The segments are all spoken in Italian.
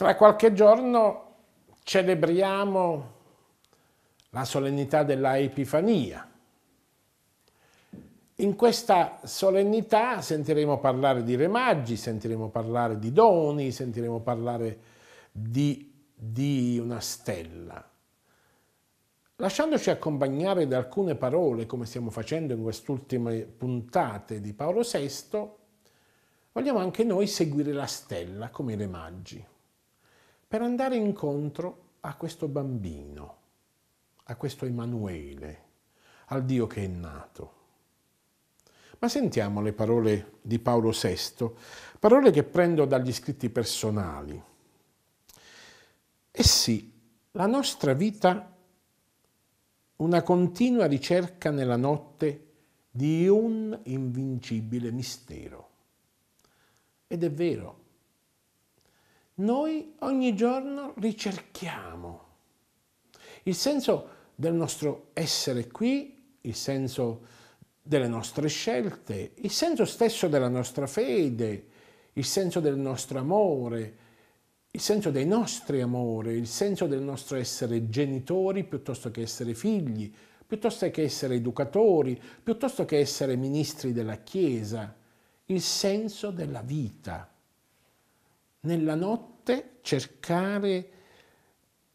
Tra qualche giorno celebriamo la solennità della Epifania. In questa solennità sentiremo parlare di remaggi, sentiremo parlare di doni, sentiremo parlare di, di una stella. Lasciandoci accompagnare da alcune parole, come stiamo facendo in quest'ultima puntata di Paolo VI, vogliamo anche noi seguire la stella come i re per andare incontro a questo bambino, a questo Emanuele, al Dio che è nato. Ma sentiamo le parole di Paolo VI, parole che prendo dagli scritti personali. Essi, eh la nostra vita, una continua ricerca nella notte di un invincibile mistero. Ed è vero, noi ogni giorno ricerchiamo. Il senso del nostro essere qui, il senso delle nostre scelte, il senso stesso della nostra fede, il senso del nostro amore, il senso dei nostri amori, il senso del nostro essere genitori piuttosto che essere figli, piuttosto che essere educatori, piuttosto che essere ministri della Chiesa, il senso della vita nella notte cercare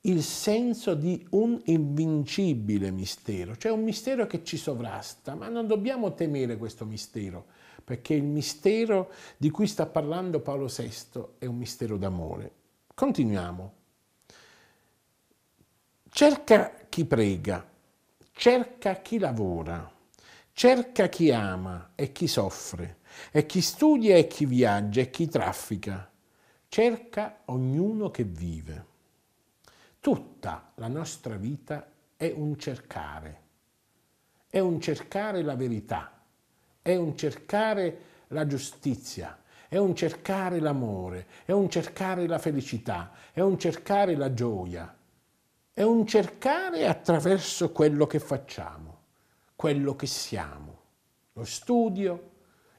il senso di un invincibile mistero, cioè un mistero che ci sovrasta, ma non dobbiamo temere questo mistero, perché il mistero di cui sta parlando Paolo VI è un mistero d'amore. Continuiamo. Cerca chi prega, cerca chi lavora, cerca chi ama e chi soffre, e chi studia e chi viaggia e chi traffica, cerca ognuno che vive. Tutta la nostra vita è un cercare, è un cercare la verità, è un cercare la giustizia, è un cercare l'amore, è un cercare la felicità, è un cercare la gioia, è un cercare attraverso quello che facciamo, quello che siamo, lo studio,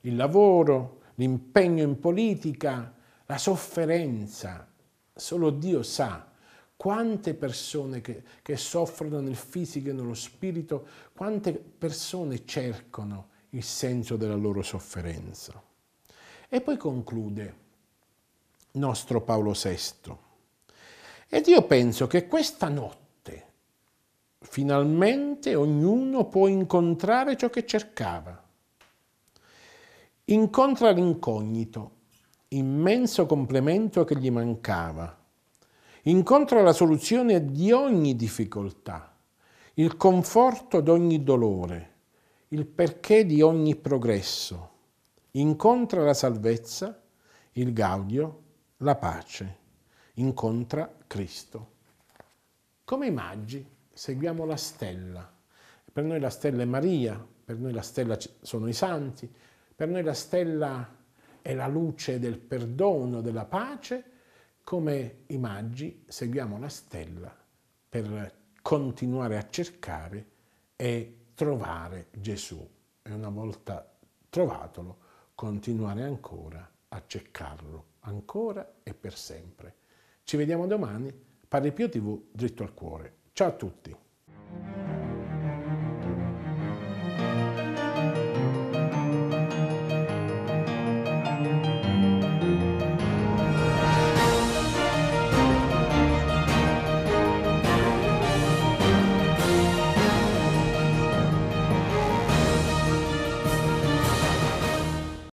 il lavoro, l'impegno in politica, la sofferenza. Solo Dio sa quante persone che, che, soffrono nel fisico e nello spirito, quante persone cercano il senso della loro sofferenza. E poi conclude nostro Paolo VI. Ed io penso che questa notte finalmente ognuno può incontrare ciò che cercava. Incontra l'incognito, immenso complemento che gli mancava. Incontra la soluzione di ogni difficoltà, il conforto d'ogni dolore, il perché di ogni progresso. Incontra la salvezza, il gaudio, la pace. Incontra Cristo. Come i maggi seguiamo la stella. Per noi la stella è Maria, per noi la stella sono i santi, per noi la stella è la luce del perdono, della pace, come i maggi seguiamo la stella per continuare a cercare e trovare Gesù. E una volta trovatolo, continuare ancora a cercarlo, ancora e per sempre. Ci vediamo domani, Parli Pio TV, dritto al cuore. Ciao a tutti!